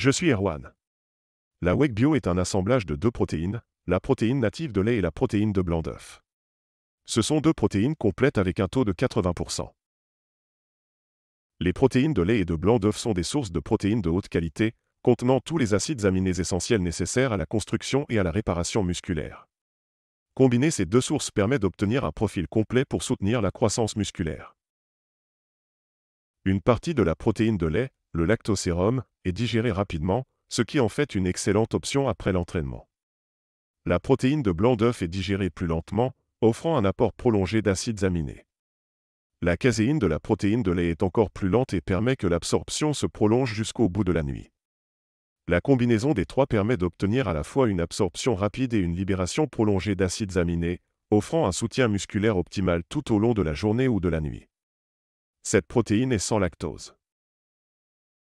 Je suis Erwan. La WEG bio est un assemblage de deux protéines, la protéine native de lait et la protéine de blanc d'œuf. Ce sont deux protéines complètes avec un taux de 80%. Les protéines de lait et de blanc d'œuf sont des sources de protéines de haute qualité, contenant tous les acides aminés essentiels nécessaires à la construction et à la réparation musculaire. Combiner ces deux sources permet d'obtenir un profil complet pour soutenir la croissance musculaire. Une partie de la protéine de lait, le lactosérum, est digéré rapidement, ce qui en fait une excellente option après l'entraînement. La protéine de blanc d'œuf est digérée plus lentement, offrant un apport prolongé d'acides aminés. La caséine de la protéine de lait est encore plus lente et permet que l'absorption se prolonge jusqu'au bout de la nuit. La combinaison des trois permet d'obtenir à la fois une absorption rapide et une libération prolongée d'acides aminés, offrant un soutien musculaire optimal tout au long de la journée ou de la nuit. Cette protéine est sans lactose.